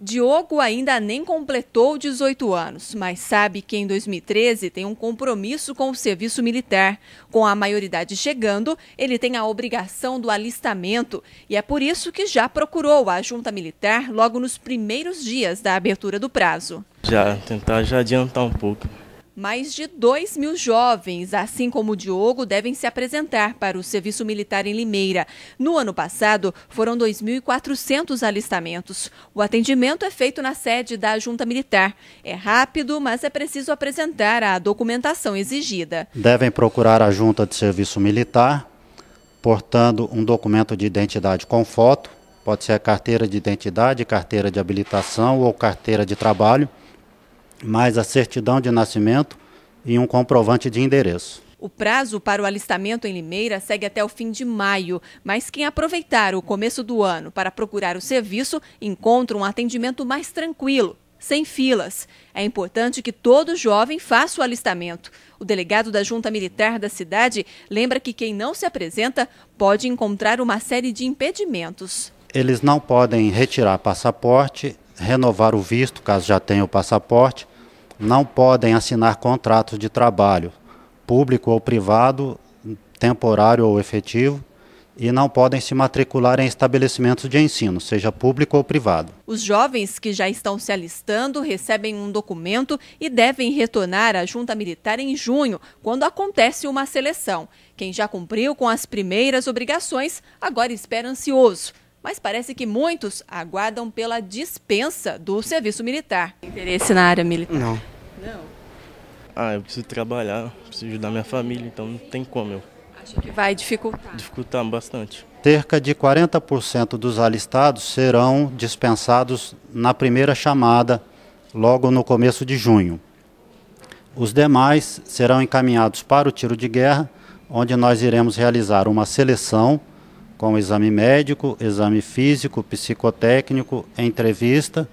Diogo ainda nem completou 18 anos, mas sabe que em 2013 tem um compromisso com o serviço militar. Com a maioridade chegando, ele tem a obrigação do alistamento e é por isso que já procurou a junta militar logo nos primeiros dias da abertura do prazo. Já, tentar já adiantar um pouco. Mais de 2 mil jovens, assim como o Diogo, devem se apresentar para o serviço militar em Limeira. No ano passado, foram 2.400 alistamentos. O atendimento é feito na sede da Junta Militar. É rápido, mas é preciso apresentar a documentação exigida. Devem procurar a Junta de Serviço Militar, portando um documento de identidade com foto, pode ser a carteira de identidade, carteira de habilitação ou carteira de trabalho mais a certidão de nascimento e um comprovante de endereço. O prazo para o alistamento em Limeira segue até o fim de maio, mas quem aproveitar o começo do ano para procurar o serviço encontra um atendimento mais tranquilo, sem filas. É importante que todo jovem faça o alistamento. O delegado da Junta Militar da cidade lembra que quem não se apresenta pode encontrar uma série de impedimentos. Eles não podem retirar passaporte, renovar o visto, caso já tenha o passaporte, não podem assinar contratos de trabalho, público ou privado, temporário ou efetivo, e não podem se matricular em estabelecimentos de ensino, seja público ou privado. Os jovens que já estão se alistando recebem um documento e devem retornar à junta militar em junho, quando acontece uma seleção. Quem já cumpriu com as primeiras obrigações agora espera ansioso mas parece que muitos aguardam pela dispensa do serviço militar. Interesse na área militar? Não. Não. Ah, eu preciso trabalhar, preciso ajudar minha família, então não tem como eu. Acho que vai dificultar. Dificultar bastante. Cerca de 40% dos alistados serão dispensados na primeira chamada, logo no começo de junho. Os demais serão encaminhados para o tiro de guerra, onde nós iremos realizar uma seleção com exame médico, exame físico, psicotécnico, entrevista,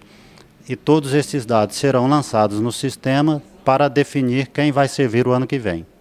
e todos esses dados serão lançados no sistema para definir quem vai servir o ano que vem.